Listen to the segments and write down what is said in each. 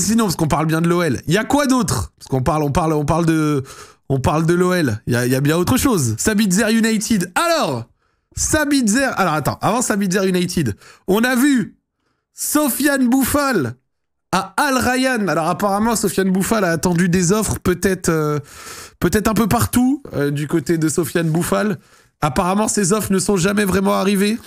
sinon, parce qu'on parle bien de l'OL. Il y a quoi d'autre Parce qu'on parle, on parle, on parle de, on parle de l'OL. Il y, a, bien autre chose. Sabitzer United. Alors, Sabitzer. Alors attends, avant Sabitzer United, on a vu Sofiane Bouffal à Al Ryan. Alors apparemment, Sofiane Bouffal a attendu des offres, peut-être, euh, peut-être un peu partout euh, du côté de Sofiane Bouffal. Apparemment, ces offres ne sont jamais vraiment arrivées.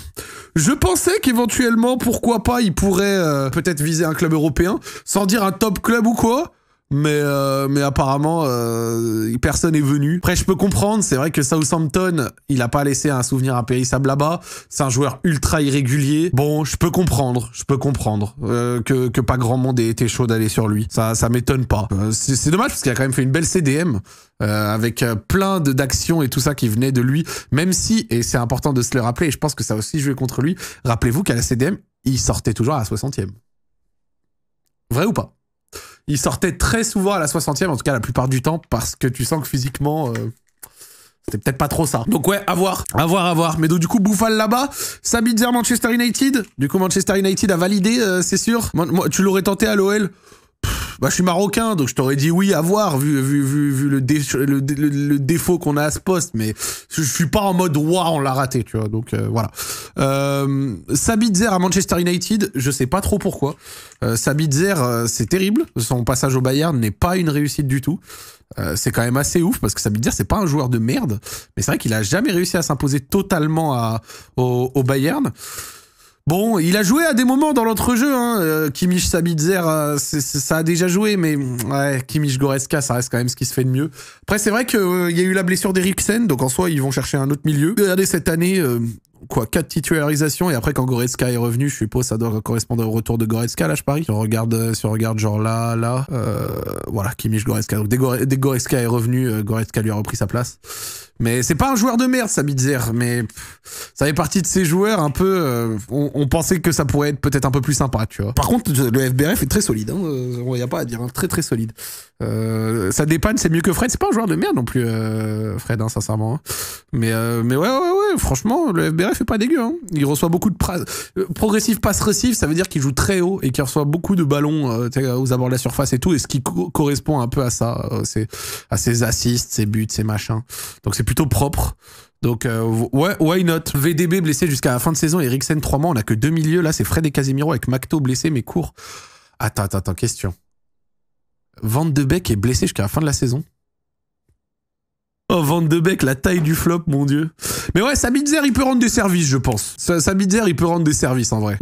Je pensais qu'éventuellement, pourquoi pas, ils pourraient euh, peut-être viser un club européen, sans dire un top club ou quoi. Mais, euh, mais apparemment, euh, personne est venu. Après, je peux comprendre, c'est vrai que Southampton, il a pas laissé un souvenir impérissable là-bas. C'est un joueur ultra irrégulier. Bon, je peux comprendre, je peux comprendre euh, que, que, pas grand monde ait été chaud d'aller sur lui. Ça, ça m'étonne pas. Euh, c'est dommage parce qu'il a quand même fait une belle CDM. Euh, avec euh, plein plein d'actions et tout ça qui venait de lui, même si, et c'est important de se le rappeler, et je pense que ça a aussi joué contre lui, rappelez-vous qu'à la CDM, il sortait toujours à la 60e. Vrai ou pas il sortait très souvent à la 60e, en tout cas la plupart du temps, parce que tu sens que physiquement, euh, c'était peut-être pas trop ça. Donc ouais, à voir, à voir, à voir. Mais donc du coup, Bouffal là-bas, Sabitzer Manchester United. Du coup, Manchester United a validé, euh, c'est sûr. moi, tu l'aurais tenté à l'OL bah, je suis marocain, donc je t'aurais dit oui à voir, vu, vu, vu, vu le, défaut qu'on a à ce poste, mais je suis pas en mode waouh, on l'a raté, tu vois, donc euh, voilà. Euh, Sabitzer à Manchester United, je sais pas trop pourquoi. Euh, Sabitzer, euh, c'est terrible, son passage au Bayern n'est pas une réussite du tout. c'est quand même assez ouf parce que ça c'est pas un joueur de merde, mais c'est vrai qu'il a jamais réussi à s'imposer totalement à, au, Bayern. Bon, il a joué à des moments dans l'entrejeu. Hein. Euh, Kimich Sabitzer, euh, ça a déjà joué, mais ouais, Kimich Goreska, ça reste quand même ce qui se fait de mieux. Après, c'est vrai qu'il euh, y a eu la blessure d'Eriksen, donc en soi, ils vont chercher un autre milieu. Euh, regardez cette année, quoi, quatre titularisations, et après, quand Goretzka est revenu, je suppose, ça doit correspondre au retour de Goretzka, là, je parie. Si on regarde, si regarde genre là, là, voilà, Kimich Goretzka. Donc, dès, est revenu, Goretzka lui a repris sa place. Mais c'est pas un joueur de merde, Sabitzer, mais ça fait partie de ces joueurs un peu. Euh, on, pensait que ça pourrait être peut-être un peu plus sympa, tu vois. Par contre, le FBRF est très solide, il hein, euh, n'y a pas à dire, hein, très très solide. Euh, ça dépanne, c'est mieux que Fred. C'est pas un joueur de merde non plus, Fred, hein, sincèrement. Mais, mais ouais, ouais, ouais, franchement, le FBRF est pas dégueu. Il reçoit beaucoup de. progressif pass receive, ça veut dire qu'il joue très haut et qu'il reçoit beaucoup de ballons aux abords de la surface et tout, et ce qui correspond un peu à ça, c'est à ses assists, ses buts, ses machins. Donc c'est plutôt propre. Donc, euh, why not VDB blessé jusqu'à la fin de saison. Eriksen, 3 mois. On a que deux milieux. Là, c'est Fred et Casemiro avec Macto blessé, mais court. Attends, attends, attends. Question. Van de Beek est blessé jusqu'à la fin de la saison Oh, Van de bec, la taille du flop, mon dieu. Mais ouais, Sabitzer, il peut rendre des services, je pense. Sabitzer, il peut rendre des services, en vrai.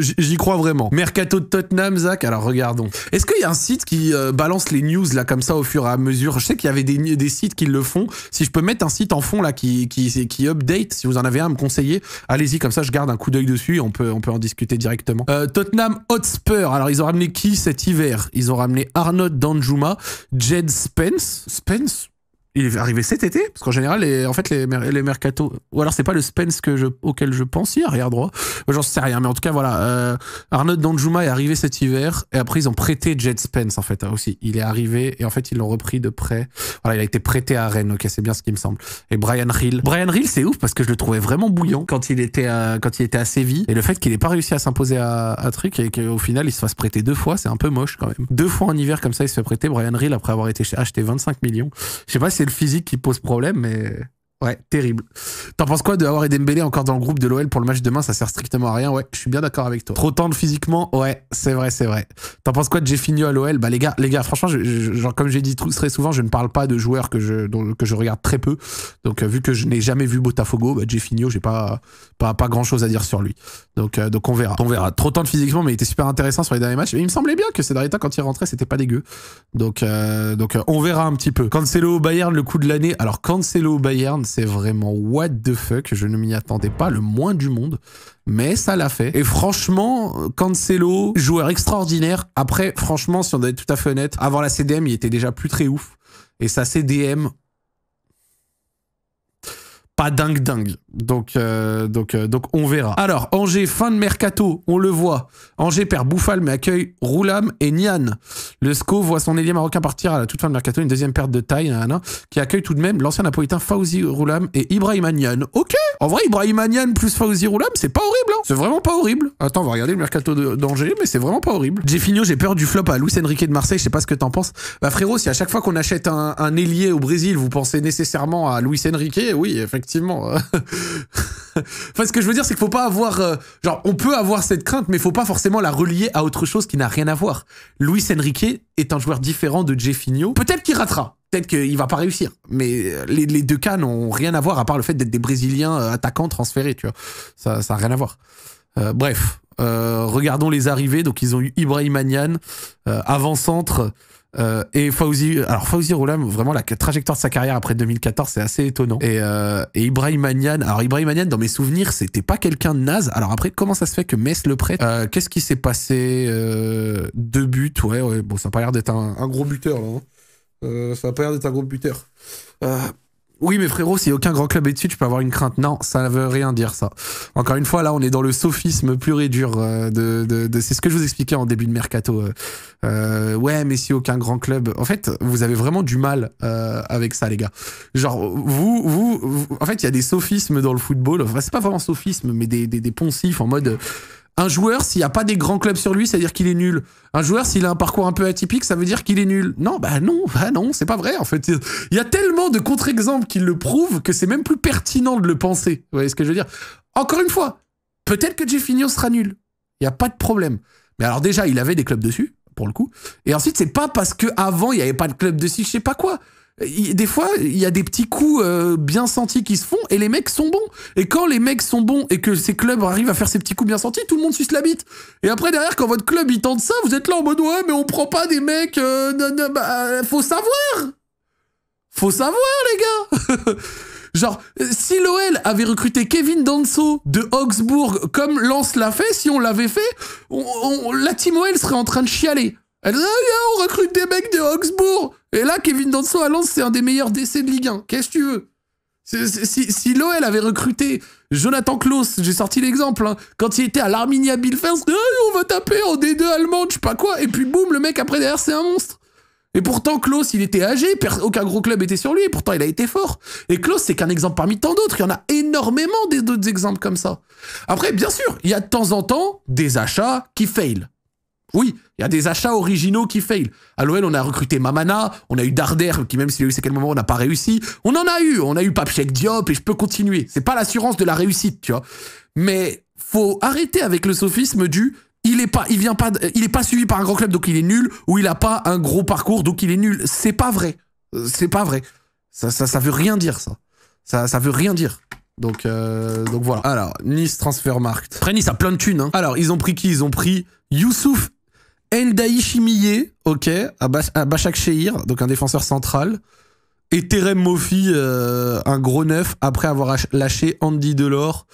J'y crois vraiment. Mercato de Tottenham, Zach, alors regardons. Est-ce qu'il y a un site qui euh, balance les news, là, comme ça, au fur et à mesure Je sais qu'il y avait des, sites qui le font. Si je peux mettre un site en fond, là, qui, qui, qui update, si vous en avez un à me conseiller, allez-y, comme ça, je garde un coup d'œil dessus, et on peut, on peut en discuter directement. Euh, Tottenham Hotspur, alors ils ont ramené qui cet hiver Ils ont ramené Arnold Danjuma, Jed Spence. Spence il est arrivé cet été Parce qu'en général, les, en fait, les, les mercato. Ou alors, c'est pas le Spence que je, auquel je pense, il arrière droit. J'en sais rien, mais en tout cas, voilà. Euh, Arnaud Danjuma est arrivé cet hiver, et après, ils ont prêté Jet Spence, en fait, hein, aussi. Il est arrivé, et en fait, ils l'ont repris de près. Voilà, il a été prêté à Rennes, ok, c'est bien ce qui me semble. Et Brian Hill. Brian Hill, c'est ouf, parce que je le trouvais vraiment bouillant quand il était à, quand il était à Séville. Et le fait qu'il n'ait pas réussi à s'imposer à, à truc, et qu'au final, il se fasse prêter deux fois, c'est un peu moche, quand même. Deux fois en hiver, comme ça, il se fait prêter Brian Hill après avoir été acheté 25 millions. Je sais pas si c'est le physique qui pose problème, mais Ouais, terrible. T'en penses quoi de avoir Dembélé encore dans le groupe de l'OL pour le match demain Ça sert strictement à rien. Ouais, je suis bien d'accord avec toi. Trop tendre physiquement Ouais, c'est vrai, c'est vrai. T'en penses quoi de Jeffinho à l'OL Bah les gars, les gars, franchement, genre, comme j'ai dit très souvent, je ne parle pas de joueurs que je, je regarde très peu. Donc euh, vu que je n'ai jamais vu Botafogo, bah, Jeffinho, j'ai pas, pas, grand chose à dire sur lui. Donc, euh, donc on verra. On verra. Trop tendre physiquement, mais il était super intéressant sur les derniers matchs. mais il me semblait bien que Cedarita, quand il rentrait, c'était pas dégueu. Donc, euh, donc on verra un petit peu. Cancelo au Bayern, le coup de l'année. Alors Cancelo au Bayern, c'est vraiment what the fuck. Je ne m'y attendais pas le moins du monde, mais ça l'a fait. Et franchement, Cancelo, joueur extraordinaire. Après, franchement, si on doit être tout à fait honnête, avant la CDM, il était déjà plus très ouf. Et sa CDM, pas dingue dingue. Donc, euh, donc, euh, donc on verra. Alors, Angers, fin de mercato, on le voit. Angers perd Bouffal mais accueille Roulam et Nian. Le SCO voit son ailier marocain partir à la toute fin de mercato, une deuxième perte de taille, qui accueille tout de même l'ancien napolitain Fauzi Roulam et Ibrahim Nian. Ok, en vrai, Ibrahim Nian plus Fauzi Roulam, c'est pas horrible. Hein c'est vraiment pas horrible. Attends, on va regarder le mercato d'Angers, mais c'est vraiment pas horrible. Jeffinho, j'ai peur du flop à Luis Enrique de Marseille, je sais pas ce que t'en penses. Bah frérot, si à chaque fois qu'on achète un, un ailier au Brésil, vous pensez nécessairement à Luis Enrique, oui, effectivement. ce que je veux dire, c'est qu'il faut pas avoir. Euh, genre, on peut avoir cette crainte, mais il faut pas forcément la relier à autre chose qui n'a rien à voir. Luis Enrique est un joueur différent de Jeffinho. Peut-être qu'il ratera. Peut-être qu'il va pas réussir. Mais euh, les, deux cas n'ont rien à voir, à part le fait d'être des Brésiliens euh, attaquants transférés, tu vois. Ça n'a rien à voir. bref, regardons les arrivées. Donc, ils ont eu Ibrahim manian avant-centre. Euh, et Fauzi, alors Fauzi Roulam, vraiment la trajectoire de sa carrière après 2014, c'est assez étonnant. Euh, et, Ibrahim Anian, alors Ibrahim dans mes souvenirs, c'était pas quelqu'un de naze. Alors après, comment ça se fait que Metz le prête euh, Qu'est-ce qui s'est passé Deux buts, ouais, ouais, bon, ça a pas l'air d'être un, gros buteur là. Hein. ça a pas l'air d'être un gros buteur. Oui, mais frérot, si aucun grand club est dessus, tu peux avoir une crainte. Non, ça ne veut rien dire, ça. Encore une fois, là, on est dans le sophisme pur et dur. Euh, de, de, c'est ce que je vous expliquais en début de mercato. Euh, euh, ouais, mais si aucun grand club. En fait, vous avez vraiment du mal avec ça, les gars. Genre, vous, vous, en fait, il y a des sophismes dans le football. Enfin, c'est pas vraiment sophisme, mais des, des, des poncifs en mode. Un joueur, s'il n'y a pas des grands clubs sur lui, ça veut dire qu'il est nul. Un joueur, s'il a un parcours un peu atypique, ça veut dire qu'il est nul. Non, bah non, bah non, c'est pas vrai en fait. Il y a tellement de contre-exemples qui le prouvent que c'est même plus pertinent de le penser. Vous voyez ce que je veux dire Encore une fois, peut-être que Jeffinho sera nul. Il n'y a pas de problème. Mais alors déjà, il avait des clubs dessus, pour le coup. Et ensuite, c'est pas parce qu'avant, il n'y avait pas de club dessus, je sais pas quoi des fois, il y a des petits coups euh, bien sentis qui se font et les mecs sont bons. Et quand les mecs sont bons et que ces clubs arrivent à faire ces petits coups bien sentis, tout le monde suce la bite. Et après, derrière, quand votre club il tente ça, vous êtes là en mode ouais, mais on prend pas des mecs. Euh, bah, faut savoir Faut savoir, les gars Genre, si l'OL avait recruté Kevin Danso de Augsbourg comme Lance l'a fait, si on l'avait fait, la team OL serait en train de chialer. Elle dit, ah, on recrute des mecs de Augsbourg. Et là, Kevin Danso à Lens, c'est un des meilleurs décès de Ligue 1. Qu'est-ce que tu veux si, si, avait recruté Jonathan Klaus, j'ai sorti l'exemple, hein, quand il était à l'Arminia Bielefeld, ah, on va taper en D2 allemande, je sais pas quoi, et puis boum, le mec après derrière, c'est un monstre. Et pourtant, Klaus, il était âgé, aucun gros club était sur lui, et pourtant, il a été fort. Et Klaus, c'est qu'un exemple parmi tant d'autres. Il y en a énormément d'autres exemples comme ça. Après, bien sûr, il y a de temps en temps des achats qui failent. Oui, il y a des achats originaux qui failent. À l'OL, on a recruté Mamana, on a eu Darder, qui même s'il a eu c'est quel moment, on n'a pas réussi. On en a eu, on a eu Papchek Diop, et je peux continuer. C'est pas l'assurance de la réussite, tu vois. Mais faut arrêter avec le sophisme du il est pas, il vient pas, il est pas suivi par un grand club donc il est nul, ou il a pas un gros parcours donc il est nul. C'est pas vrai, c'est pas vrai. Ça, ça, veut rien dire ça. Ça, ça veut rien dire. Donc, euh, donc voilà. Alors, Nice Transfermarkt. Après, Nice a plein de thunes. Hein. Alors, ils ont pris qui Ils ont pris Youssouf El Chimillé, ok, à, Bachak Sheir, donc un défenseur central. Et Terem Mofi, euh, un gros neuf, après avoir lâché Andy Delors,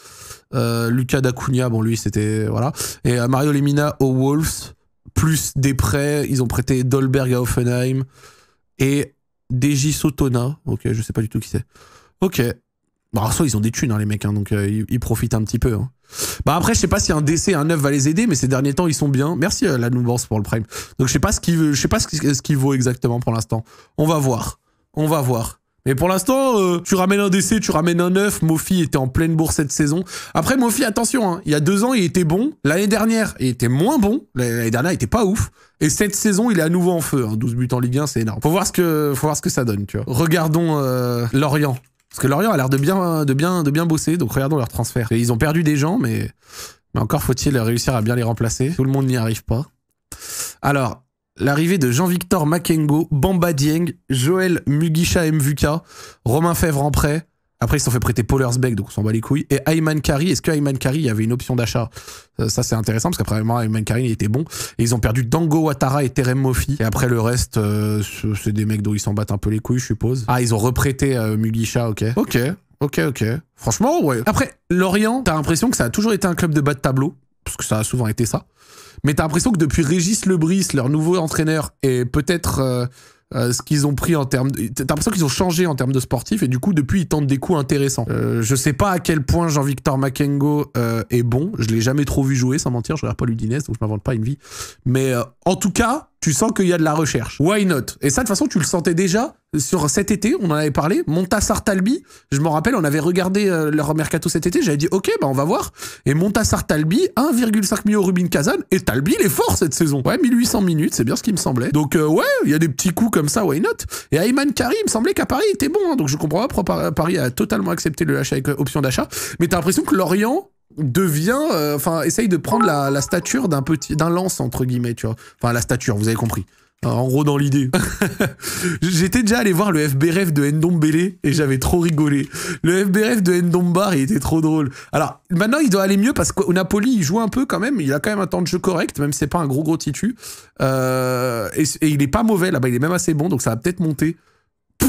euh, Lucas Dacunia, bon lui c'était... Voilà. Et euh, Mario Lemina aux Wolves, plus des prêts, ils ont prêté Dolberg à Offenheim et Deji Sotona, ok, je sais pas du tout qui c'est. Ok. Bon, ils ont des thunes, hein, les mecs, hein, donc ils, ils, profitent un petit peu. Hein. Bah après, je sais pas si un DC, un 9 va les aider, mais ces derniers temps, ils sont bien. Merci à euh, la nouvelle pour le prime. Donc je sais pas ce qu'il je sais pas ce vaut exactement pour l'instant. On va voir. On va voir. Mais pour l'instant, euh, tu ramènes un DC, tu ramènes un neuf Mofi était en pleine bourse cette saison. Après, Mofi, attention, hein, il y a deux ans, il était bon. L'année dernière, il était moins bon. L'année dernière, il était pas ouf. Et cette saison, il est à nouveau en feu. 12 hein. buts en Ligue 1, c'est énorme. Faut voir ce que, ce que ça donne, tu vois. Regardons euh, Lorient. Parce que Lorient a l'air de bien, de, bien, de bien bosser, donc regardons leur transfert. ils ont perdu des gens, mais, mais encore faut-il réussir à bien les remplacer. Tout le monde n'y arrive pas. Alors, l'arrivée de Jean-Victor Makengo, Bamba Dieng, Joël Mugisha Mvuka, Romain Fèvre en prêt, après, ils se sont fait prêter Polersbeck, donc on s'en bat les couilles. Et Ayman Kari, est-ce que Ayman Kari, il y avait une option d'achat Ça, c'est intéressant, parce qu'après, Ayman Kari, il était bon. Et ils ont perdu Dango Atara et Terem Mofi. Et après, le reste, euh, c'est des mecs dont ils s'en battent un peu les couilles, je suppose. Ah, ils ont reprêté euh, Mugisha, ok. Ok, ok, ok. Franchement, ouais. Après, Lorient, t'as l'impression que ça a toujours été un club de bas de tableau, parce que ça a souvent été ça. Mais t'as l'impression que depuis Régis Lebris, leur nouveau entraîneur, et peut-être... Euh, euh, ce qu'ils ont pris en termes. T'as l'impression qu'ils ont changé en termes de sportif et du coup, depuis, ils tentent des coups intéressants. Euh, je sais pas à quel point Jean-Victor Makengo euh, est bon. Je l'ai jamais trop vu jouer, sans mentir. Je regarde pas Ludinès donc je m'invente pas une vie. Mais en tout cas, tu sens qu'il y a de la recherche. Why not Et ça, de toute façon, tu le sentais déjà sur cet été, on en avait parlé, Montassar Talbi, je m'en rappelle, on avait regardé euh, leur mercato cet été, j'avais dit ok, bah, on va voir. Et Montassar Talbi, 1,5 million Rubin Kazan, et Talbi, il est fort cette saison. Ouais, 1800 minutes, c'est bien ce qui me semblait. Donc euh, ouais, il y a des petits coups comme ça, why not Et Ayman Kari, il me semblait qu'à Paris, il était bon, hein, donc je comprends pas pourquoi Paris a totalement accepté le avec euh, option d'achat, mais t'as l'impression que Lorient devient, euh, enfin, essaye de prendre la, stature d'un petit, d'un lance entre guillemets, tu vois. Enfin, la stature, vous avez compris. en gros, dans l'idée. J'étais déjà allé voir le FBRF de Ndombele et j'avais trop rigolé. Le FBRF de Ndombar, il était trop drôle. Alors, maintenant, il doit aller mieux parce qu'au Napoli, il joue un peu quand même. Il a quand même un temps de jeu correct, même si c'est pas un gros gros titu. Euh, et, et, il est pas mauvais là-bas, il est même assez bon, donc ça va peut-être monter.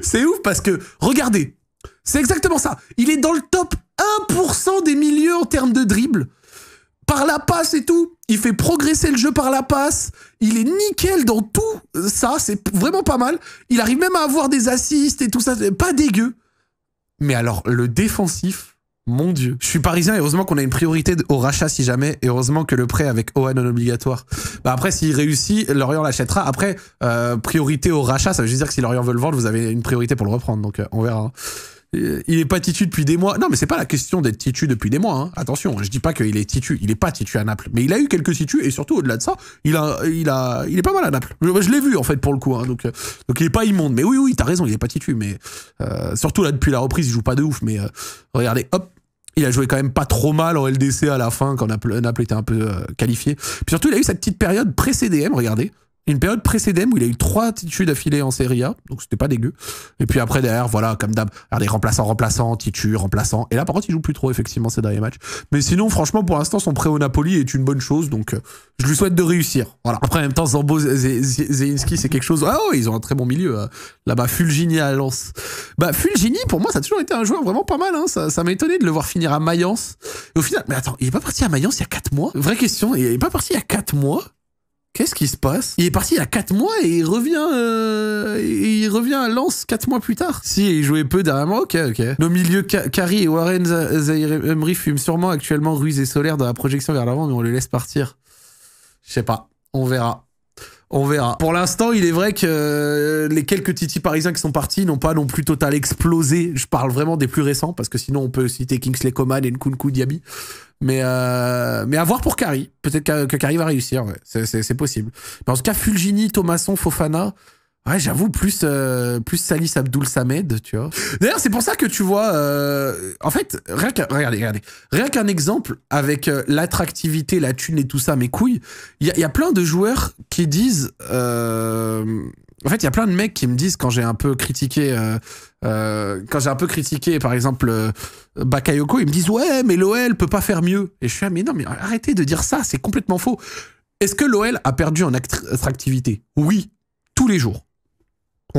c'est ouf parce que, regardez, c'est exactement ça. Il est dans le top 1% des milieux en termes de dribble. Par la passe et tout. Il fait progresser le jeu par la passe. Il est nickel dans tout ça. C'est vraiment pas mal. Il arrive même à avoir des assists et tout ça. Pas dégueu. Mais alors, le défensif, mon Dieu. Je suis parisien et heureusement qu'on a une priorité au rachat si jamais. Et heureusement que le prêt avec OA non obligatoire. Bah après, s'il réussit, Lorient l'achètera. Après, euh, priorité au rachat, ça veut juste dire que si Lorient veut le vendre, vous avez une priorité pour le reprendre. Donc, euh, on verra. Hein. Euh, il est pas titu depuis des mois. Non, mais c'est pas la question d'être titu depuis des mois. Hein. Attention, hein, je dis pas qu'il est titu. Il est pas titu à Naples, mais il a eu quelques titus et surtout au-delà de ça, il a, il a, il est pas mal à Naples. Je, l'ai vu en fait pour le coup. Hein, donc, euh, donc il est pas immonde. Mais oui, oui, t'as raison, il est pas titu. Mais euh, surtout là depuis la reprise, il joue pas de ouf. Mais regardez, hop, il a joué quand même pas trop mal en LDC à la fin quand Naples, était un peu qualifié. Puis surtout, il a eu cette petite période pré-CDM, regardez une période précédente où il a eu trois titus d'affilée en Serie A, donc c'était pas dégueu. Et puis après, derrière, voilà, comme d'hab, des remplaçants, remplaçants, titus, remplaçants. Et là, par contre, il joue plus trop, effectivement, ces derniers matchs. Mais sinon, franchement, pour l'instant, son prêt au Napoli est une bonne chose, donc euh, je lui souhaite de réussir. Voilà. Après, en même temps, Zambo Zelinski, c'est quelque chose. Ah ouais, ils ont un très bon milieu euh, là-bas. Fulgini à Lens. Bah, Fulgini, pour moi, ça a toujours été un joueur vraiment pas mal. Hein. Ça, m'a étonné de le voir finir à Mayence. au final, mais attends, il est pas parti à Mayence il y a quatre mois Vraie question, il est pas parti il y a quatre mois Qu'est-ce qui se passe Il est parti il y a 4 mois et il revient euh, il revient à Lens 4 mois plus tard. Si, il jouait peu dernièrement, ok, ok. Nos milieux Carrie et Warren Emery fument sûrement actuellement ruse et Solaire dans la projection vers l'avant, mais on les laisse partir. Je sais pas, on verra. On verra. Pour l'instant, il est vrai que euh, les quelques titis parisiens qui sont partis n'ont pas non plus total explosé. Je parle vraiment des plus récents, parce que sinon on peut citer Kingsley Coman et Nkunku Diaby. Mais, euh, mais à voir pour Carrie Peut-être que, Carrie va réussir, c'est possible. en tout cas, Fulgini, Thomasson, Fofana, Ouais, j'avoue, plus, euh, plus Salis Abdul Samed, tu vois. D'ailleurs, c'est pour ça que tu vois. Euh, en fait, rien qu'un, regardez, regardez, rien qu'un exemple avec euh, l'attractivité, la thune et tout ça, mes couilles, il y, a, plein de joueurs qui disent. en fait, il y a plein de mecs qui me disent quand j'ai un peu critiqué, quand j'ai un peu critiqué, par exemple, Bakayoko, ils me disent ouais, mais l'OL peut pas faire mieux. Et je suis là, mais non, mais arrêtez de dire ça, c'est complètement faux. Est-ce que l'OL a perdu en attractivité Oui, tous les jours.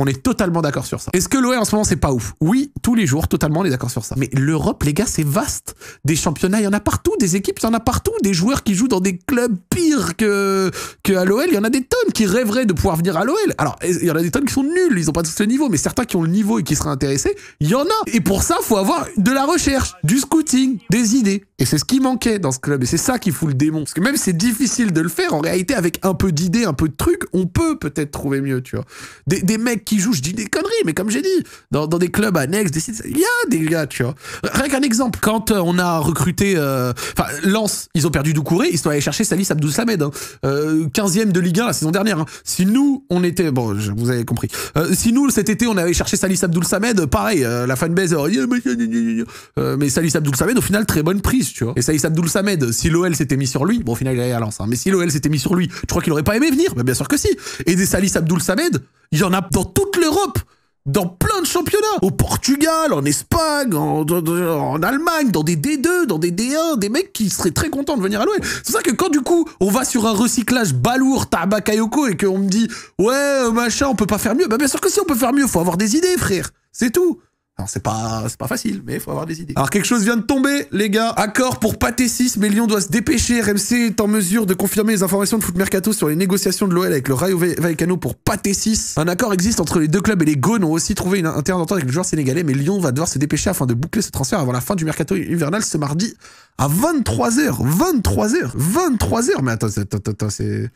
On est totalement d'accord sur ça. Est-ce que l'OL en ce moment c'est pas ouf Oui, tous les jours, totalement, on est d'accord sur ça. Mais l'Europe, les gars, c'est vaste. Des championnats, il y en a partout. Des équipes, il y en a partout. Des joueurs qui jouent dans des clubs pires que, que à l'OL, il y en a des tonnes qui rêveraient de pouvoir venir à l'OL. Alors, il y en a des tonnes qui sont nuls, ils n'ont pas tous le niveau, mais certains qui ont le niveau et qui seraient intéressés, il y en a. Et pour ça, faut avoir de la recherche, du scouting, des idées. Et c'est ce qui manquait dans ce club. Et c'est ça qui fout le démon. Parce que même si c'est difficile de le faire, en réalité, avec un peu d'idées, un peu de trucs, on peut peut-être trouver mieux, tu vois. Des, des mecs qui jouent, je dis des conneries, mais comme j'ai dit, dans, des clubs annexes, des... il y a des gars, tu vois. Rien qu'un exemple, quand euh, on a recruté, euh, enfin, Lance Lens, ils ont perdu Doucouré, ils sont allés chercher Salis Abdou Samed, 15e hein. euh, de Ligue 1 la saison dernière. Hein. Si nous, on était, bon, je, vous avez compris, si nous, cet été, on avait cherché Salis Abdou Samed, pareil, la fanbase aurait dit, mais Salis Abdou Samed, au final, très bonne prise, tu vois. Et Salis Abdou Samed, si l'OL s'était mis sur lui, bon, au final, il allait à Lens, hein. mais si l'OL s'était mis sur lui, tu crois qu'il aurait pas aimé venir mais Bien sûr que si. Et des Salis Abdou Samed, il y en a toute l'Europe dans plein de championnats, au Portugal, en Espagne, en, Allemagne, dans des D2, dans des D1, des mecs qui seraient très contents de venir à l'OL. C'est ça que quand du coup on va sur un recyclage balourd Yoko, et qu'on me dit ouais euh, machin on peut pas faire mieux, bah bien sûr que si on peut faire mieux, faut avoir des idées frère, c'est tout c'est pas, c'est pas facile, mais il faut avoir des idées. Alors quelque chose vient de tomber, les gars. Accord pour Pathé 6, mais Lyon doit se dépêcher. RMC est en mesure de confirmer les informations de Foot Mercato sur les négociations de l'OL avec le Rayo Vallecano pour Pathé 6. Un accord existe entre les deux clubs et les Gones ont aussi trouvé une, interne avec le joueur sénégalais, mais Lyon va devoir se dépêcher afin de boucler ce transfert avant la fin du Mercato hivernal ce mardi à 23h. 23h 23h Mais attends, attends, attends, c'est...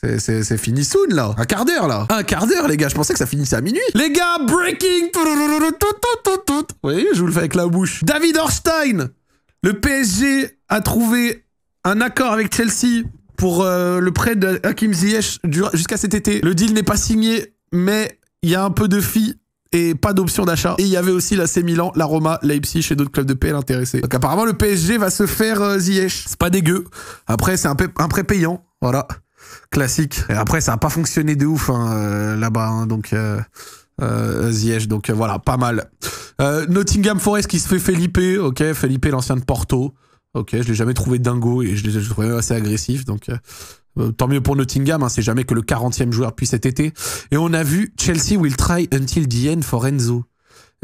C'est fini soon, là. Un quart d'heure, là. Un quart d'heure, les gars. Je pensais que ça finissait à minuit. Les gars, breaking. Vous voyez, je vous le fais avec la bouche. David Orstein. Le PSG a trouvé un accord avec Chelsea pour euh, le prêt de Hakim Ziyech jusqu'à cet été. Le deal n'est pas signé, mais il y a un peu de filles et pas d'option d'achat. Et il y avait aussi la C Milan, la Roma, Leipzig et d'autres clubs de PL intéressés. Donc apparemment le PSG va se faire euh, Ziyech. C'est pas dégueu. Après c'est un, un prêt payant, voilà classique. Et après, ça a pas fonctionné de ouf hein, euh, là-bas, hein, donc euh, euh donc euh, voilà, pas mal. Nottingham Forest qui se fait Felipe, ok, Felipe l'ancien de Porto. Ok, je l'ai jamais trouvé dingo et je l'ai trouvé assez agressif, donc tant mieux pour Nottingham, hein, c'est jamais que le 40e joueur depuis cet été. Et on a vu Chelsea will try until the end for Enzo.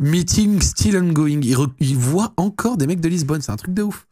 Meeting still ongoing. il voit encore des mecs de Lisbonne, c'est un truc de ouf.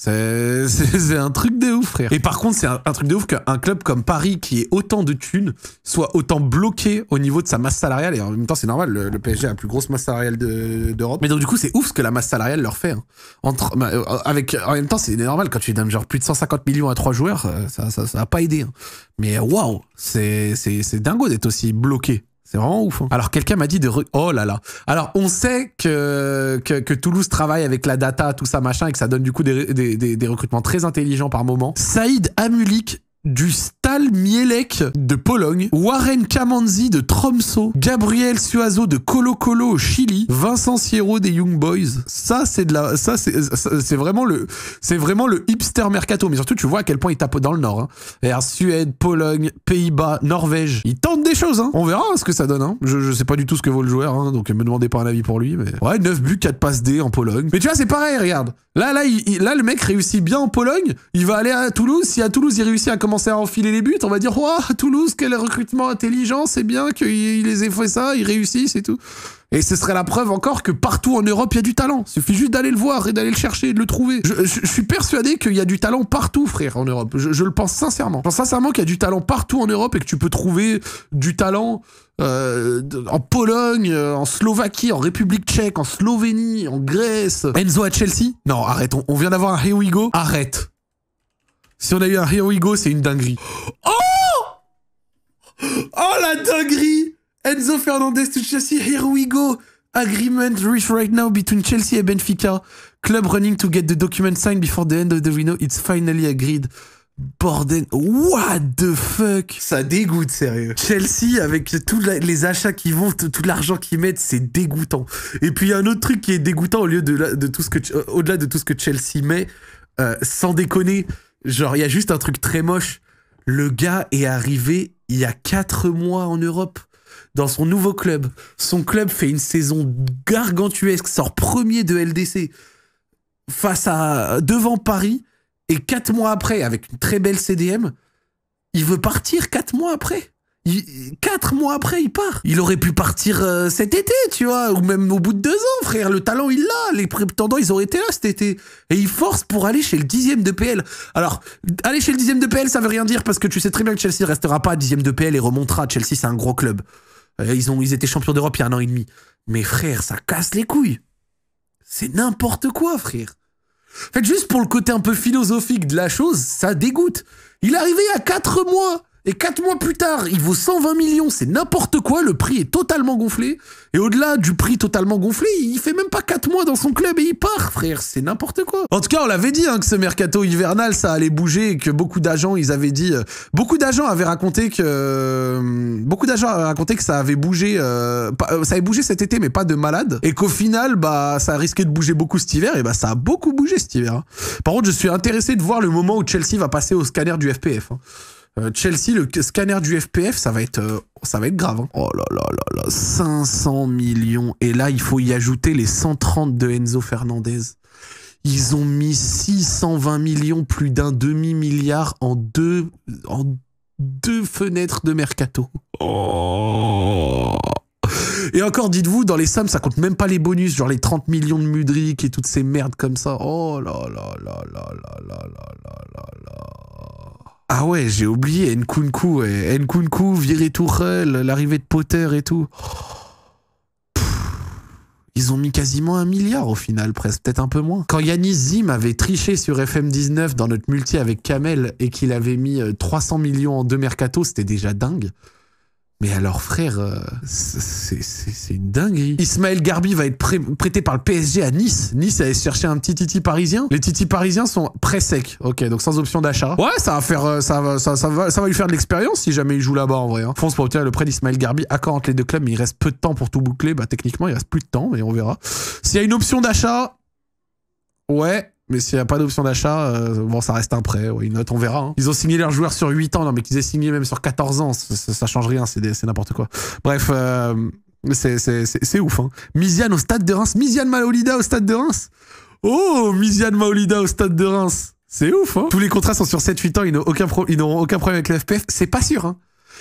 C'est un truc de ouf, frère. Et par contre, c'est un, truc de ouf qu'un club comme Paris, qui est autant de thunes, soit autant bloqué au niveau de sa masse salariale. Et en même temps, c'est normal, le, PSG a la plus grosse masse salariale d'Europe. Mais donc, du coup, c'est ouf ce que la masse salariale leur fait. Hein. Entre, bah, euh, avec, en même temps, c'est normal, quand tu donnes genre plus de 150 millions à trois joueurs, euh, ça n'a ça, pas aidé. Hein. Mais waouh, c'est dingo d'être aussi bloqué. C'est vraiment ouf. Hein. Alors quelqu'un m'a dit de oh là là. Alors on sait que, que, Toulouse travaille avec la data, tout ça machin, et que ça donne du coup des, des, recrutements très intelligents par moment. Saïd Amulik du Mielec Mielek de Pologne, Warren Kamanzi de Tromso, Gabriel Suazo de Colo Colo au Chili, Vincent Sierro des Young Boys. Ça, c'est de la, ça, c'est vraiment le, c'est vraiment le hipster mercato. Mais surtout, tu vois à quel point il tape dans le Nord. Hein. Suède, Pologne, Pays-Bas, Norvège. Il tente des choses. Hein. On verra hein, ce que ça donne. Je, je sais pas du tout ce que vaut le joueur, hein, donc me demandez pas un avis pour lui. Mais ouais, 9 buts, 4 passes D en Pologne. Mais tu vois, c'est pareil. Regarde. Là, là, là, le mec réussit bien en Pologne. Il va aller à Toulouse. Si à Toulouse, il réussit à commencer à enfiler les on va dire Ouah, Toulouse, quel recrutement intelligent, c'est bien qu'il les ait fait ça, ils réussissent et tout. Et ce serait la preuve encore que partout en Europe, il y a du talent. Il suffit juste d'aller le voir et d'aller le chercher et de le trouver. Je, suis persuadé qu'il y a du talent partout, frère, en Europe. Je, le pense sincèrement. Je pense sincèrement qu'il y a du talent partout en Europe et que tu peux trouver du talent euh, en Pologne, en Slovaquie, en République tchèque, en Slovénie, en Grèce. Enzo à Chelsea Non, arrête, on, vient d'avoir un Here We Arrête. Si on a eu un Here We Go, c'est une dinguerie. Oh Oh la dinguerie Enzo Fernandez to Chelsea, Here We Go Agreement reached right now between Chelsea et Benfica. Club running to get the document signed before the end of the window. It's finally agreed. Borden. what the fuck Ça dégoûte, sérieux. Chelsea, avec tous les achats qui vont, tout l'argent qu'ils mettent, c'est dégoûtant. Et puis, il y a un autre truc qui est dégoûtant au de, delà de tout ce que Chelsea met, euh, sans déconner, Genre, il y a juste un truc très moche. Le gars est arrivé il y a 4 mois en Europe, dans son nouveau club. Son club fait une saison gargantuesque, sort premier de LDC, face à, devant Paris, et 4 mois après, avec une très belle CDM, il veut partir 4 mois après quatre mois après, il part. Il aurait pu partir euh, cet été, tu vois, ou même au bout de deux ans, frère. Le talent, il l'a. Les prétendants, ils auraient été là cet été. Et il force pour aller chez le dixième de PL. Alors, aller chez le dixième de PL, ça veut rien dire parce que tu sais très bien que Chelsea restera pas dixième de PL et remontera. Chelsea, c'est un gros club. Euh, ils, ont, ils étaient champions d'Europe il y a un an et demi. Mais frère, ça casse les couilles. C'est n'importe quoi, frère. En fait, juste pour le côté un peu philosophique de la chose, ça dégoûte. Il est arrivé à quatre mois et 4 mois plus tard, il vaut 120 millions, c'est n'importe quoi, le prix est totalement gonflé. Et au-delà du prix totalement gonflé, il fait même pas 4 mois dans son club et il part, frère, c'est n'importe quoi. En tout cas, on l'avait dit hein, que ce mercato hivernal, ça allait bouger et que beaucoup d'agents, ils avaient dit... Euh, beaucoup d'agents avaient raconté que... Euh, beaucoup d'agents avaient raconté que ça avait bougé... Euh, ça bougé cet été, mais pas de malade. Et qu'au final, bah, ça risqué de bouger beaucoup cet hiver, et bah ça a beaucoup bougé cet hiver. Hein. Par contre, je suis intéressé de voir le moment où Chelsea va passer au scanner du FPF. Chelsea, le scanner du FPF, ça va être, ça va être grave. Oh là là là là, 500 millions. Et là, il faut y ajouter les 130 de Enzo Fernandez. Ils ont mis 620 millions, plus d'un demi-milliard en deux, en deux fenêtres de mercato. Oh. Et encore, dites-vous, dans les sommes, ça compte même pas les bonus, genre les 30 millions de Mudrik et toutes ces merdes comme ça. Oh là là là là là là là là là. Ah ouais, j'ai oublié Nkunku, et eh, Nkunku, Viré Tuchel, l'arrivée de Potter et tout. ils ont mis quasiment un milliard au final, presque, peut-être un peu moins. Quand Yanis Zim avait triché sur FM19 dans notre multi avec Kamel et qu'il avait mis 300 euh, millions en deux mercato, c'était déjà dingue. Mais alors, frère, euh, c'est une dinguerie. Ismaël Garbi va être prêté par le PSG à Nice. Nice allait chercher un petit titi parisien. Les Titi parisiens sont très secs. Ok, donc sans option d'achat. Ouais, ça va faire, euh, ça va, ça, va, ça va lui faire de l'expérience si jamais il joue là-bas en vrai. Hein. Fonce pour obtenir le prêt d'Ismaël Garbi. Accord entre les deux clubs, mais il reste peu de temps pour tout boucler. Bah, techniquement, il reste plus de temps, mais on verra. S'il y a une option d'achat, ouais, mais s'il n'y a pas d'option d'achat, euh, bon, ça reste un prêt, une note, on verra. Hein. Ils ont signé leurs joueurs sur 8 ans, non, mais qu'ils aient signé même sur 14 ans, ça, change rien, c'est n'importe quoi. Bref, euh, c'est ouf. Hein. au stade de Reims, Misiane Maolida au stade de Reims. Oh, Misiane Maolida au stade de Reims. C'est ouf, hein. Tous les contrats sont sur 7-8 ans, ils n'auront aucun, aucun, problème avec le FPF. C'est pas sûr, hein.